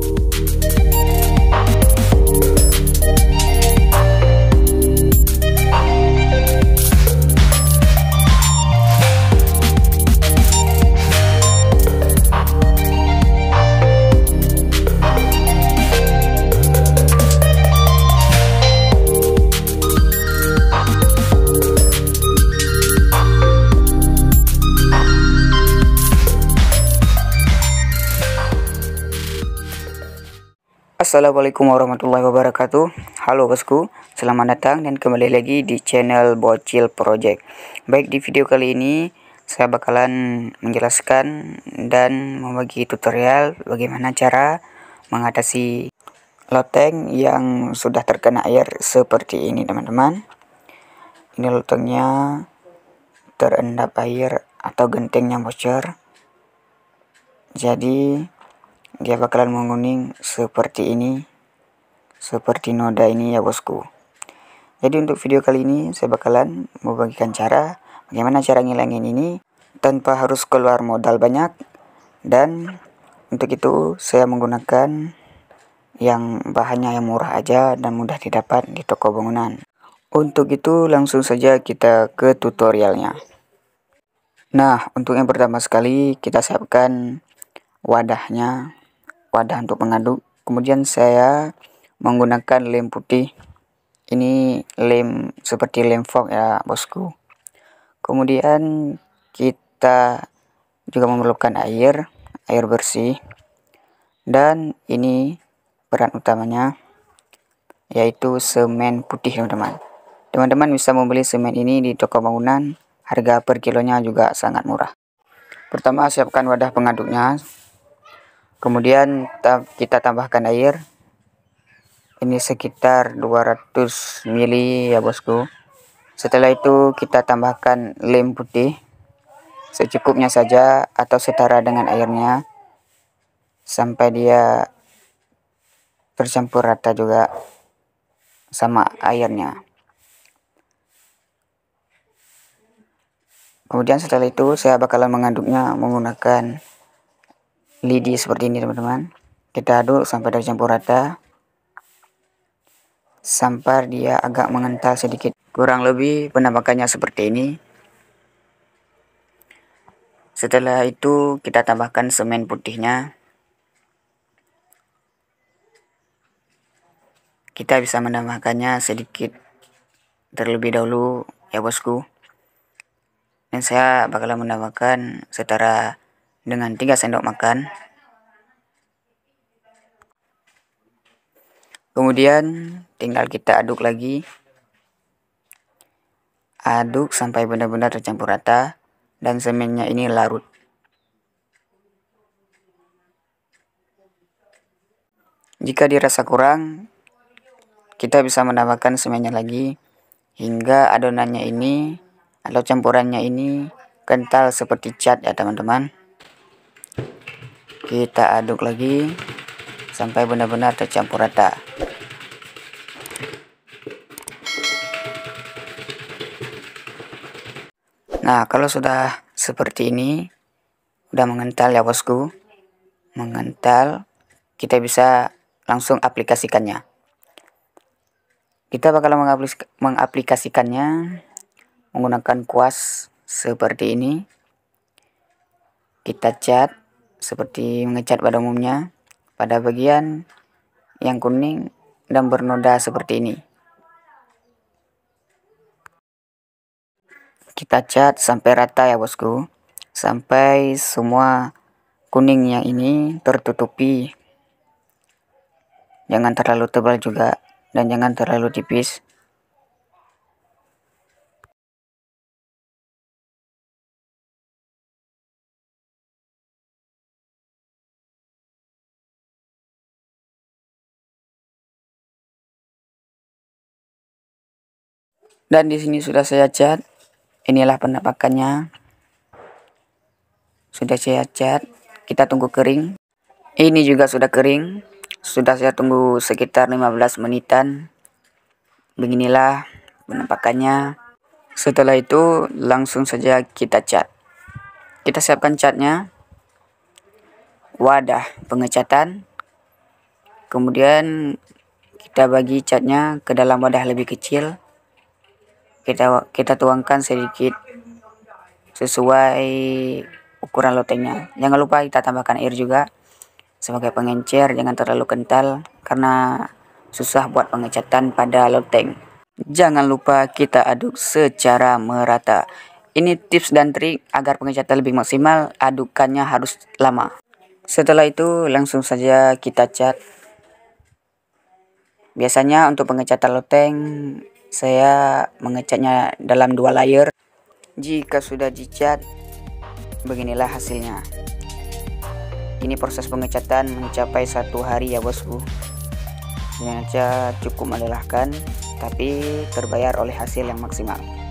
you Assalamualaikum warahmatullahi wabarakatuh Halo bosku, selamat datang dan kembali lagi di channel Bocil Project Baik di video kali ini saya bakalan menjelaskan dan membagi tutorial bagaimana cara mengatasi loteng yang sudah terkena air seperti ini teman-teman Ini lotengnya terendap air atau gentengnya bocor Jadi dia bakalan menguning seperti ini seperti noda ini ya bosku jadi untuk video kali ini saya bakalan membagikan cara bagaimana cara ngilangin ini tanpa harus keluar modal banyak dan untuk itu saya menggunakan yang bahannya yang murah aja dan mudah didapat di toko bangunan untuk itu langsung saja kita ke tutorialnya Nah, untuk yang pertama sekali kita siapkan wadahnya wadah untuk mengaduk kemudian saya menggunakan lem putih ini lem seperti lem fog ya bosku kemudian kita juga memerlukan air air bersih dan ini peran utamanya yaitu semen putih teman-teman teman-teman bisa membeli semen ini di toko bangunan harga per kilonya juga sangat murah pertama siapkan wadah pengaduknya kemudian kita tambahkan air ini sekitar 200 ml ya bosku setelah itu kita tambahkan lem putih secukupnya saja atau setara dengan airnya sampai dia tercampur rata juga sama airnya kemudian setelah itu saya bakalan mengaduknya menggunakan lidi seperti ini teman-teman kita aduk sampai tercampur rata sampai dia agak mengental sedikit kurang lebih penampakannya seperti ini setelah itu kita tambahkan semen putihnya kita bisa menambahkannya sedikit terlebih dahulu ya bosku dan saya bakal menambahkan setara dengan 3 sendok makan. Kemudian tinggal kita aduk lagi. Aduk sampai benar-benar tercampur rata dan semennya ini larut. Jika dirasa kurang, kita bisa menambahkan semennya lagi hingga adonannya ini atau campurannya ini kental seperti cat ya teman-teman kita aduk lagi sampai benar-benar tercampur rata nah kalau sudah seperti ini udah mengental ya bosku mengental kita bisa langsung aplikasikannya kita bakal mengaplikasikannya menggunakan kuas seperti ini kita cat seperti mengecat pada umumnya pada bagian yang kuning dan bernoda seperti ini. Kita cat sampai rata ya bosku, sampai semua kuningnya ini tertutupi. Jangan terlalu tebal juga dan jangan terlalu tipis Dan di sini sudah saya cat. Inilah penampakannya. Sudah saya cat. Kita tunggu kering. Ini juga sudah kering. Sudah saya tunggu sekitar 15 menitan. Beginilah penampakannya. Setelah itu langsung saja kita cat. Kita siapkan catnya. Wadah pengecatan. Kemudian kita bagi catnya ke dalam wadah lebih kecil kita kita tuangkan sedikit sesuai ukuran lotengnya jangan lupa kita tambahkan air juga sebagai pengencer jangan terlalu kental karena susah buat pengecatan pada loteng jangan lupa kita aduk secara merata ini tips dan trik agar pengecatan lebih maksimal adukannya harus lama setelah itu langsung saja kita cat biasanya untuk pengecatan loteng saya mengecatnya dalam dua layer. Jika sudah dicat, beginilah hasilnya. Ini proses pengecatan mencapai satu hari ya bosku. Ini aja cukup melelahkan, tapi terbayar oleh hasil yang maksimal.